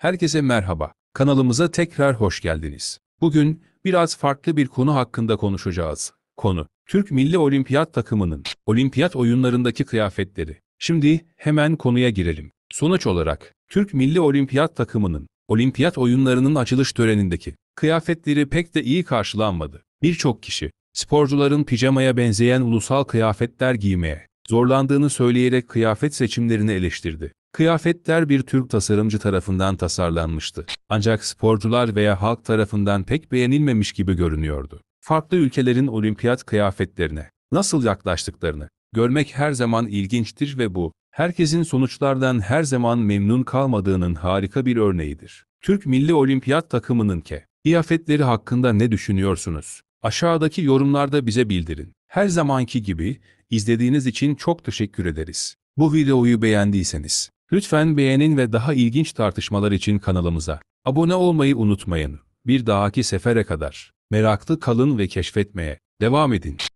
Herkese merhaba. Kanalımıza tekrar hoş geldiniz. Bugün biraz farklı bir konu hakkında konuşacağız. Konu, Türk Milli Olimpiyat Takımının olimpiyat oyunlarındaki kıyafetleri. Şimdi hemen konuya girelim. Sonuç olarak, Türk Milli Olimpiyat Takımının olimpiyat oyunlarının açılış törenindeki kıyafetleri pek de iyi karşılanmadı. Birçok kişi, sporcuların pijamaya benzeyen ulusal kıyafetler giymeye zorlandığını söyleyerek kıyafet seçimlerini eleştirdi. Kıyafetler bir Türk tasarımcı tarafından tasarlanmıştı. Ancak sporcular veya halk tarafından pek beğenilmemiş gibi görünüyordu. Farklı ülkelerin olimpiyat kıyafetlerine nasıl yaklaştıklarını görmek her zaman ilginçtir ve bu, herkesin sonuçlardan her zaman memnun kalmadığının harika bir örneğidir. Türk Milli Olimpiyat takımının ke kıyafetleri hakkında ne düşünüyorsunuz? Aşağıdaki yorumlarda bize bildirin. Her zamanki gibi izlediğiniz için çok teşekkür ederiz. Bu videoyu beğendiyseniz Lütfen beğenin ve daha ilginç tartışmalar için kanalımıza abone olmayı unutmayın. Bir dahaki sefere kadar meraklı kalın ve keşfetmeye devam edin.